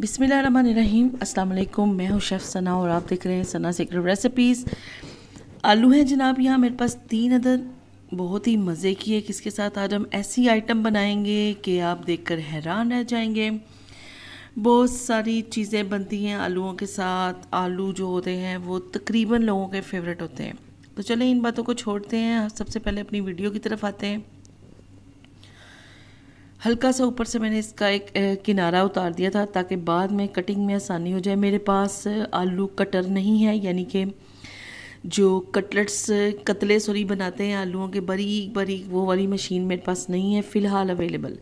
बिसमिल्ल रहीम मैं हूँ शेफ़ सना और आप देख रहे हैं सना सीक्रेट रेसिपीज़ आलू हैं जनाब यहाँ मेरे पास तीन अदर बहुत ही मज़े की है किसके साथ आज हम ऐसी आइटम बनाएंगे कि आप देखकर हैरान रह जाएंगे बहुत सारी चीज़ें बनती हैं आलूओं के साथ आलू जो होते हैं वो तकरीबन लोगों के फेवरेट होते हैं तो चलें इन बातों को छोड़ते हैं सबसे पहले अपनी वीडियो की तरफ आते हैं हल्का सा ऊपर से मैंने इसका एक किनारा उतार दिया था ताकि बाद में कटिंग में आसानी हो जाए मेरे पास आलू कटर नहीं है यानी कि जो कटलेट्स कतले सॉरी बनाते हैं आलूओं के बरीक बारीक वो वाली मशीन मेरे पास नहीं है फ़िलहाल अवेलेबल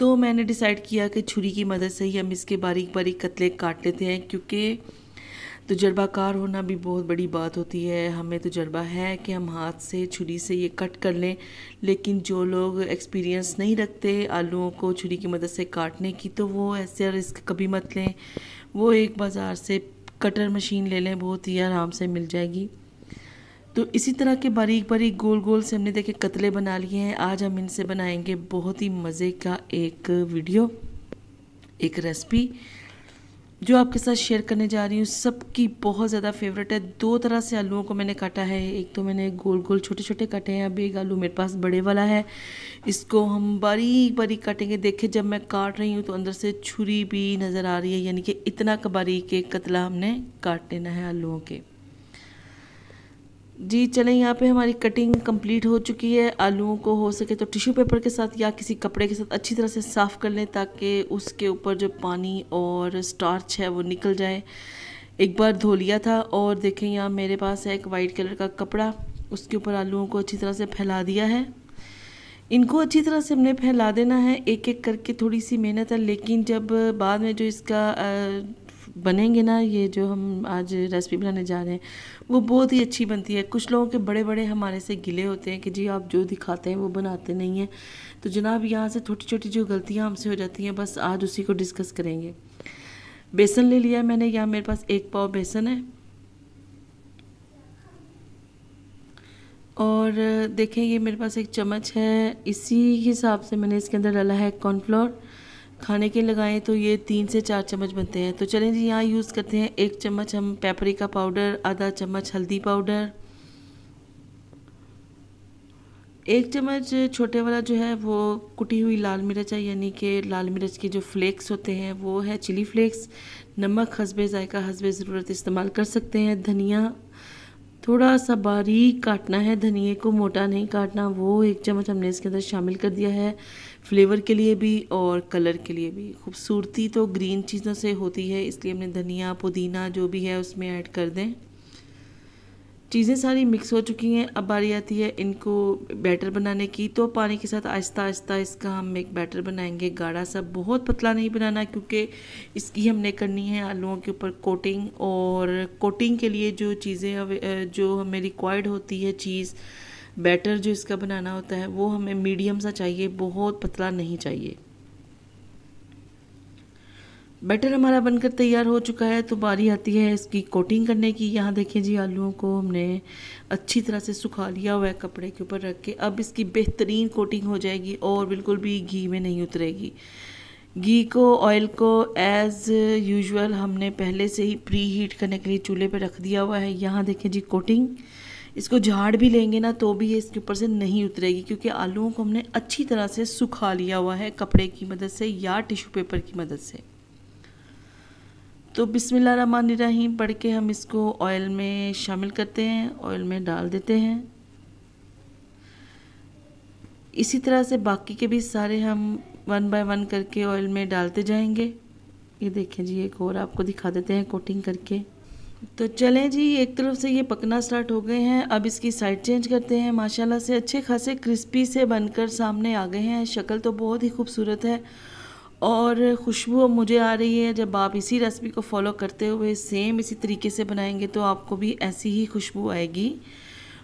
तो मैंने डिसाइड किया कि छुरी की मदद से ही हम इसके बारीक बारीक कतले काट लेते हैं क्योंकि तजर्बाकार तो होना भी बहुत बड़ी बात होती है हमें तजर्बा तो है कि हम हाथ से छुरी से ये कट कर लें लेकिन जो लोग एक्सपीरियंस नहीं रखते आलूओं को छुरी की मदद से काटने की तो वो ऐसे रिस्क कभी मत लें वो एक बाज़ार से कटर मशीन ले लें बहुत ही आराम से मिल जाएगी तो इसी तरह के बारीक बारीक गोल गोल से हमने देखे कतले बना लिए हैं आज हम इनसे बनाएंगे बहुत ही मज़े का एक वीडियो एक रेसिपी जो आपके साथ शेयर करने जा रही हूँ सबकी बहुत ज़्यादा फेवरेट है दो तरह से आलूओं को मैंने काटा है एक तो मैंने गोल गोल छोटे छोटे काटे हैं अब एक आलू मेरे पास बड़े वाला है इसको हम बारीक बारीक काटेंगे देखे जब मैं काट रही हूँ तो अंदर से छुरी भी नज़र आ रही है यानी कि इतना बारीक एक कतला हमने काट लेना है आलुओं के जी चलें यहाँ पे हमारी कटिंग कंप्लीट हो चुकी है आलूओं को हो सके तो टिश्यू पेपर के साथ या किसी कपड़े के साथ अच्छी तरह से साफ़ कर लें ताकि उसके ऊपर जो पानी और स्टार्च है वो निकल जाए एक बार धो लिया था और देखें यहाँ मेरे पास है एक वाइट कलर का कपड़ा उसके ऊपर आलूओं को अच्छी तरह से फैला दिया है इनको अच्छी तरह से हमने फैला देना है एक एक करके थोड़ी सी मेहनत है लेकिन जब बाद में जो इसका बनेंगे ना ये जो हम आज रेसिपी बनाने जा रहे हैं वो बहुत ही अच्छी बनती है कुछ लोगों के बड़े बड़े हमारे से गिले होते हैं कि जी आप जो दिखाते हैं वो बनाते नहीं हैं तो जनाब यहाँ से छोटी छोटी जो गलतियाँ हमसे हो जाती हैं बस आज उसी को डिस्कस करेंगे बेसन ले लिया मैंने यहाँ मेरे पास एक पाव बेसन है और देखें ये मेरे पास एक चम्मच है इसी हिसाब से मैंने इसके अंदर डाला है कॉर्नफ्लोर खाने के लगाएं तो ये तीन से चार चम्मच बनते हैं तो चलें जी यहाँ यूज़ करते हैं एक चम्मच हम पेपरिका पाउडर आधा चम्मच हल्दी पाउडर एक चम्मच छोटे वाला जो है वो कुटी हुई लाल मिर्च है यानी कि लाल मिर्च के जो फ्लेक्स होते हैं वो है चिली फ्लेक्स नमक हसबे ज़ायका हसबे ज़रूरत इस्तेमाल कर सकते हैं धनिया थोड़ा सा बारीक काटना है धनिए को मोटा नहीं काटना वो एक चम्मच हमने इसके अंदर शामिल कर दिया है फ्लेवर के लिए भी और कलर के लिए भी खूबसूरती तो ग्रीन चीज़ों से होती है इसलिए हमने धनिया पुदीना जो भी है उसमें ऐड कर दें चीज़ें सारी मिक्स हो चुकी हैं अब बारी आती है इनको बैटर बनाने की तो पानी के साथ आहिस्ता आहिस्ता इसका हम एक बैटर बनाएंगे गाढ़ा सा बहुत पतला नहीं बनाना क्योंकि इसकी हमने करनी है आलूओं के ऊपर कोटिंग और कोटिंग के लिए जो चीज़ें जो हमें रिक्वायर्ड होती है चीज़ बैटर जो इसका बनाना होता है वो हमें मीडियम सा चाहिए बहुत पतला नहीं चाहिए बैटर हमारा बनकर तैयार हो चुका है तो बारी आती है इसकी कोटिंग करने की यहाँ देखें जी आलूओं को हमने अच्छी तरह से सुखा लिया हुआ है कपड़े के ऊपर रख के अब इसकी बेहतरीन कोटिंग हो जाएगी और बिल्कुल भी घी में नहीं उतरेगी घी को ऑयल को एज़ यूजुअल हमने पहले से ही प्री हीट करने के लिए चूल्हे पर रख दिया हुआ है यहाँ देखें जी कोटिंग इसको झाड़ भी लेंगे ना तो भी ये इसके ऊपर से नहीं उतरेगी क्योंकि आलूओं को हमने अच्छी तरह से सुखा लिया हुआ है कपड़े की मदद से या टिश्यू पेपर की मदद से तो रही पढ़ के हम इसको ऑयल में शामिल करते हैं ऑयल में डाल देते हैं इसी तरह से बाकी के भी सारे हम वन बाय वन करके ऑयल में डालते जाएंगे ये देखें जी एक और आपको दिखा देते हैं कोटिंग करके तो चलें जी एक तरफ से ये पकना स्टार्ट हो गए हैं अब इसकी साइड चेंज करते हैं माशाल्लाह से अच्छे खासे क्रिस्पी से बनकर सामने आ गए हैं शक्ल तो बहुत ही खूबसूरत है और खुशबू अब मुझे आ रही है जब आप इसी रेसिपी को फॉलो करते हुए सेम इसी तरीके से बनाएंगे तो आपको भी ऐसी ही खुशबू आएगी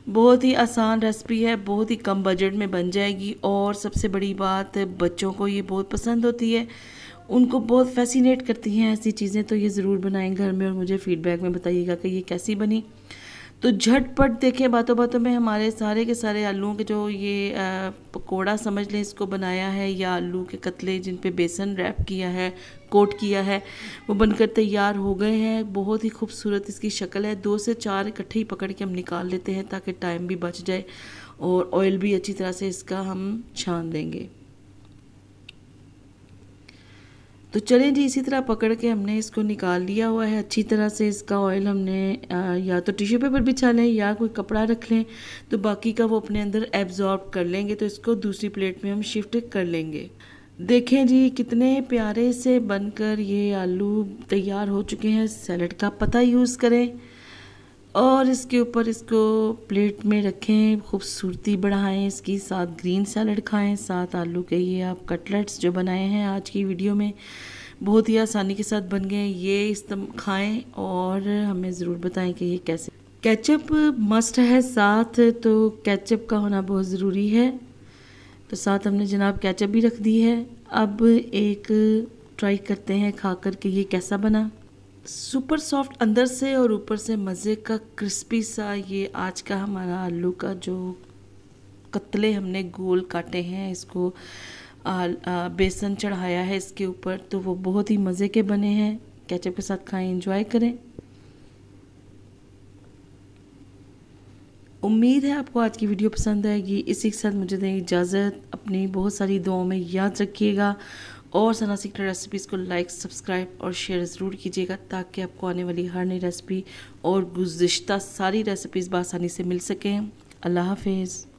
बहुत ही आसान रेसिपी है बहुत ही कम बजट में बन जाएगी और सबसे बड़ी बात बच्चों को ये बहुत पसंद होती है उनको बहुत फैसिनेट करती हैं ऐसी चीज़ें तो ये ज़रूर बनाएं घर में और मुझे फ़ीडबैक में बताइएगा कि ये कैसी बनी तो झटपट देखें बातों बातों में हमारे सारे के सारे आलूओं के जो ये पकोड़ा समझ लें इसको बनाया है या आलू के कतले जिन पे बेसन रैप किया है कोट किया है वो बनकर तैयार हो गए हैं बहुत ही खूबसूरत इसकी शक्ल है दो से चार इकट्ठे ही पकड़ के हम निकाल लेते हैं ताकि टाइम भी बच जाए और ऑयल भी अच्छी तरह से इसका हम छान देंगे तो चलें जी इसी तरह पकड़ के हमने इसको निकाल लिया हुआ है अच्छी तरह से इसका ऑयल हमने आ, या तो टिश्यू पेपर बिछा लें या कोई कपड़ा रख लें तो बाकी का वो अपने अंदर एब्जॉर्ब कर लेंगे तो इसको दूसरी प्लेट में हम शिफ्ट कर लेंगे देखें जी कितने प्यारे से बनकर ये आलू तैयार हो चुके हैं सैलड का पता यूज़ करें और इसके ऊपर इसको प्लेट में रखें खूबसूरती बढ़ाएं इसकी साथ ग्रीन सैलड खाएं साथ आलू के ये आप कटलेट्स जो बनाए हैं आज की वीडियो में बहुत ही आसानी के साथ बन गए ये तम खाएं और हमें ज़रूर बताएं कि ये कैसे केचप मस्ट है साथ तो केचप का होना बहुत ज़रूरी है तो साथ हमने जनाब केचप भी रख दी है अब एक ट्राई करते हैं खा कर के ये कैसा बना सुपर सॉफ्ट अंदर से और ऊपर से मज़े का क्रिस्पी सा ये आज का हमारा आलू का जो कतले हमने गोल काटे हैं इसको आ, आ, बेसन चढ़ाया है इसके ऊपर तो वो बहुत ही मज़े के बने हैं कैचअप के साथ खाएं इंजॉय करें उम्मीद है आपको आज की वीडियो पसंद आएगी इसी के साथ मुझे दें इजाज़त अपनी बहुत सारी दुआओं में याद रखिएगा और सना सीखना रेसिपीज़ को लाइक सब्सक्राइब और शेयर ज़रूर कीजिएगा ताकि आपको आने वाली हर नई रेसिपी और गुज्त सारी रेसिपीज़ बसानी से मिल सकें अल्लाह हाफिज़